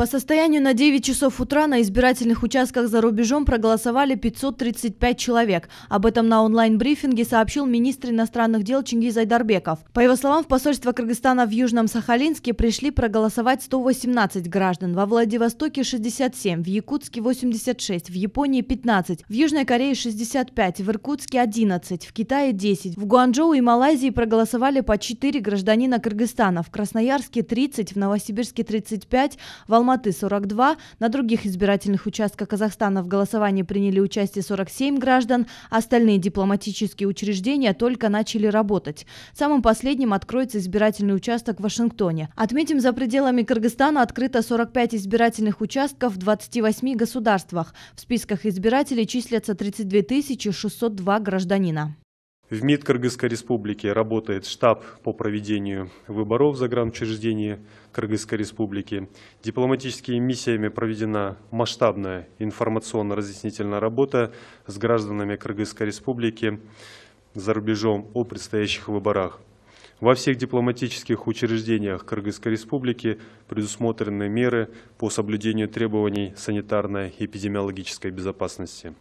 По состоянию на 9 часов утра на избирательных участках за рубежом проголосовали 535 человек. Об этом на онлайн-брифинге сообщил министр иностранных дел Чингиз Айдарбеков. По его словам, в посольство Кыргызстана в Южном Сахалинске пришли проголосовать 118 граждан, во Владивостоке 67, в Якутске 86, в Японии 15, в Южной Корее 65, в Иркутске 11, в Китае 10, в Гуанчжоу и Малайзии проголосовали по 4 гражданина Кыргызстана, в Красноярске 30, в Новосибирске 35, в Алма- Алматы – 42, на других избирательных участках Казахстана в голосовании приняли участие 47 граждан, остальные дипломатические учреждения только начали работать. Самым последним откроется избирательный участок в Вашингтоне. Отметим, за пределами Кыргызстана открыто 45 избирательных участков в 28 государствах. В списках избирателей числятся 32 602 гражданина. В МИД Кыргызской Республики работает штаб по проведению выборов в загранучреждении Кыргызской Республики. Дипломатическими миссиями проведена масштабная информационно-разъяснительная работа с гражданами Кыргызской Республики за рубежом о предстоящих выборах. Во всех дипломатических учреждениях Кыргызской Республики предусмотрены меры по соблюдению требований санитарно-эпидемиологической безопасности.